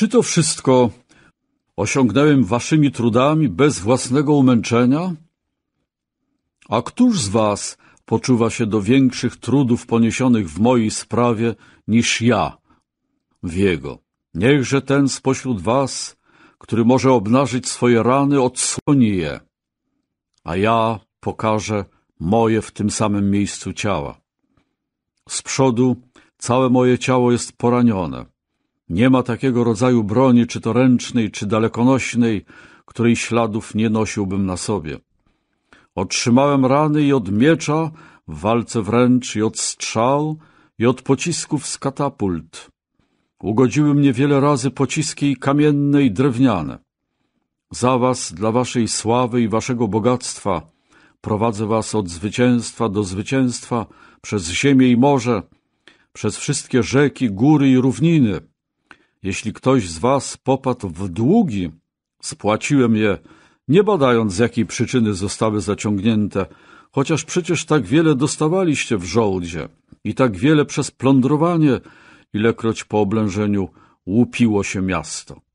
Czy to wszystko osiągnąłem waszymi trudami bez własnego umęczenia? A któż z was poczuwa się do większych trudów poniesionych w mojej sprawie niż ja w jego? Niechże ten spośród was, który może obnażyć swoje rany, odsłoni je, a ja pokażę moje w tym samym miejscu ciała. Z przodu całe moje ciało jest poranione nie ma takiego rodzaju broni, czy to ręcznej, czy dalekonośnej, której śladów nie nosiłbym na sobie. Otrzymałem rany i od miecza, w walce wręcz i od strzał, i od pocisków z katapult. Ugodziły mnie wiele razy pociski kamienne i drewniane. Za was, dla waszej sławy i waszego bogactwa, prowadzę was od zwycięstwa do zwycięstwa, przez ziemię i morze, przez wszystkie rzeki, góry i równiny, jeśli ktoś z was popadł w długi, spłaciłem je, nie badając z jakiej przyczyny zostały zaciągnięte, chociaż przecież tak wiele dostawaliście w żołdzie i tak wiele przez plądrowanie, ilekroć po oblężeniu łupiło się miasto.